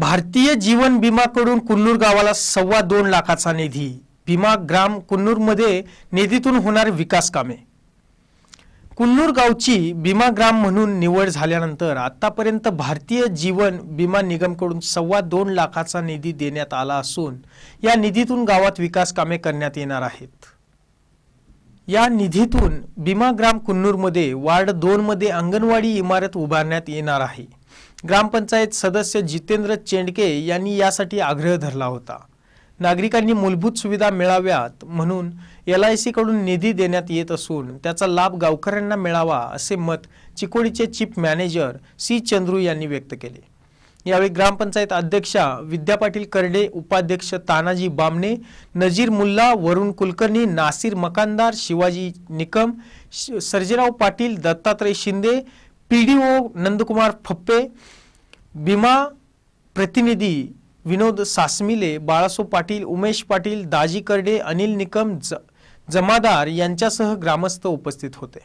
भारतीय जीवन कडून कुन्नूर गावाला सव्वा दोन लाखाचा निधी भीमा ग्राम मध्ये निधीतून होणार विकास कामे कुन्नूर गावची भीमा ग्राम म्हणून निवड झाल्यानंतर आतापर्यंत भारतीय जीवन बीमा निगमकडून सव्वा दोन लाखाचा निधी देण्यात आला असून या निधीतून गावात विकास कामे करण्यात येणार आहेत या निधीतून भीमा ग्राम कुन्नूरमध्ये वार्ड दोनमध्ये अंगणवाडी इमारत उभारण्यात येणार आहे ग्रामपंचायत सदस्य जितेंद्र चेंडके यांनी यासाठी आग्रह धरला होता नागरिकांनी मूलभूत सुविधा मिळाव्यात म्हणून एल आय सीकडून निधी देण्यात येत असून त्याचा लाभ गावकऱ्यांना मिळावा असे मत चिकोडीचे चीफ मॅनेजर सी चंद्रू यांनी व्यक्त केले यावेळी ग्रामपंचायत अध्यक्षा विद्या पाटील करडे उपाध्यक्ष तानाजी बामणे नजीर मुल्ला वरुण कुलकर्णी नासिर मकानदार शिवाजी निकम सर्जेराव पाटील दत्तात्रय शिंदे पीडीओ नंदकुमार फप्पे विमा प्रतिनिधी विनोद सासमिले बाळासो पाटील उमेश पाटील दाजी करडे अनिल निकम ज जमादार यांच्यासह ग्रामस्थ उपस्थित होते